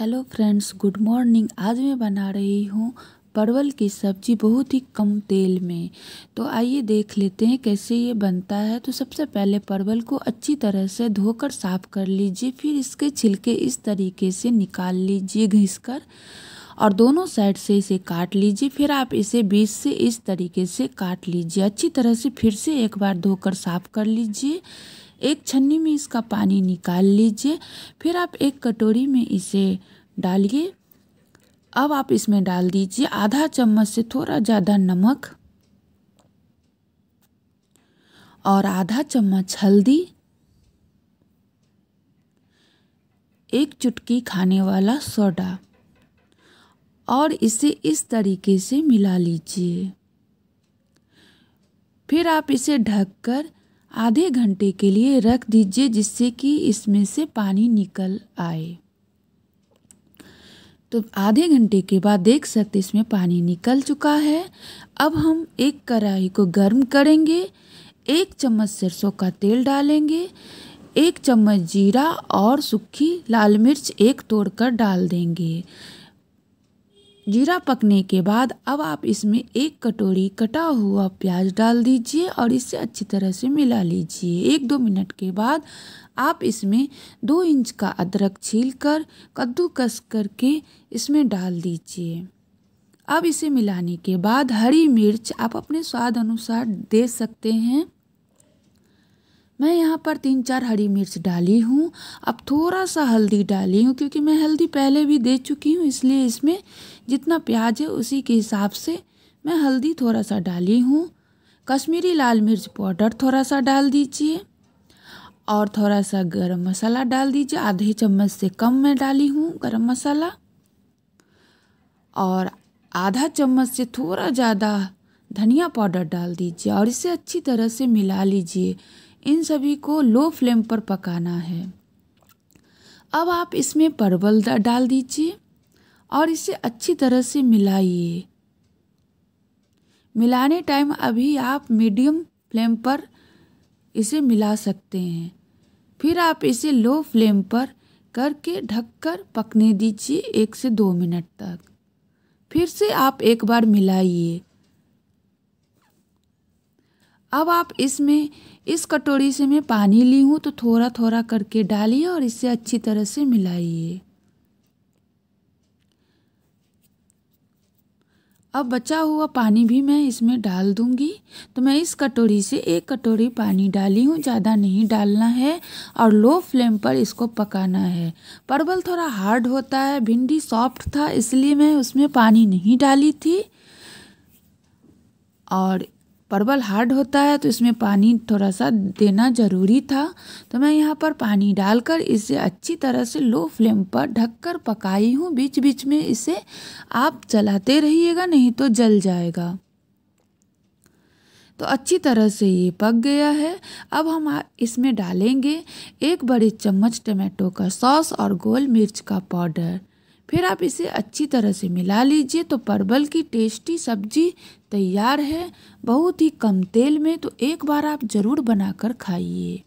hello friends good morning आज मैं बना रही हूँ परवल की सब्जी बहुत ही कम तेल में तो आइए देख लेते हैं कैसे ये बनता है तो सबसे पहले परवल को अच्छी तरह से धोकर साफ कर लीजिए फिर इसके छिलके इस तरीके से निकाल लीजिए घिस कर और दोनों साइड से इसे काट लीजिए फिर आप इसे बीच से इस तरीके से काट लीजिए अच्छी तरह से फिर से एक बार धोकर साफ कर लीजिए एक छन्नी में इसका पानी निकाल लीजिए फिर आप एक कटोरी में इसे डालिए अब आप इसमें डाल दीजिए आधा चम्मच से थोड़ा ज़्यादा नमक और आधा चम्मच हल्दी एक चुटकी खाने वाला सोडा और इसे इस तरीके से मिला लीजिए फिर आप इसे ढककर आधे घंटे के लिए रख दीजिए जिससे कि इसमें से पानी निकल आए तो आधे घंटे के बाद देख सकते इसमें पानी निकल चुका है अब हम एक कढ़ाई को गर्म करेंगे एक चम्मच सरसों का तेल डालेंगे एक चम्मच जीरा और सूखी लाल मिर्च एक तोड़कर डाल देंगे जीरा पकने के बाद अब आप इसमें एक कटोरी कटा हुआ प्याज डाल दीजिए और इसे अच्छी तरह से मिला लीजिए एक दो मिनट के बाद आप इसमें दो इंच का अदरक छील कर कद्दूकस करके इसमें डाल दीजिए अब इसे मिलाने के बाद हरी मिर्च आप अपने स्वाद अनुसार दे सकते हैं मैं यहाँ पर तीन चार हरी मिर्च डाली हूँ अब थोड़ा सा हल्दी डाली हूँ क्योंकि मैं हल्दी पहले भी दे चुकी हूँ इसलिए इसमें जितना प्याज है उसी के हिसाब से मैं हल्दी थोड़ा सा डाली हूँ कश्मीरी लाल मिर्च पाउडर थोड़ा सा डाल दीजिए और थोड़ा सा गरम मसाला डाल दीजिए आधे चम्मच से कम मैं डाली हूँ गरम मसाला और आधा चम्मच से थोड़ा ज़्यादा धनिया पाउडर डाल दीजिए और इसे अच्छी तरह से मिला लीजिए इन सभी को लो फ्लेम पर पकाना है अब आप इसमें परवल डाल दीजिए और इसे अच्छी तरह से मिलाइए मिलाने टाइम अभी आप मीडियम फ्लेम पर इसे मिला सकते हैं फिर आप इसे लो फ्लेम पर करके ढककर पकने दीजिए एक से दो मिनट तक फिर से आप एक बार मिलाइए अब आप इसमें इस कटोरी से मैं पानी ली हूँ तो थोड़ा थोड़ा करके डालिए और इसे अच्छी तरह से मिलाइए अब बचा हुआ पानी भी मैं इसमें डाल दूंगी तो मैं इस कटोरी से एक कटोरी पानी डाली हूँ ज़्यादा नहीं डालना है और लो फ्लेम पर इसको पकाना है परवल थोड़ा हार्ड होता है भिंडी सॉफ्ट था इसलिए मैं उसमें पानी नहीं डाली थी और परवल हार्ड होता है तो इसमें पानी थोड़ा सा देना ज़रूरी था तो मैं यहाँ पर पानी डालकर इसे अच्छी तरह से लो फ्लेम पर ढककर पकाई हूँ बीच बीच में इसे आप चलाते रहिएगा नहीं तो जल जाएगा तो अच्छी तरह से ये पक गया है अब हम इसमें डालेंगे एक बड़ी चम्मच टमाटो का सॉस और गोल मिर्च का पाउडर फिर आप इसे अच्छी तरह से मिला लीजिए तो परवल की टेस्टी सब्जी तैयार है बहुत ही कम तेल में तो एक बार आप ज़रूर बनाकर खाइए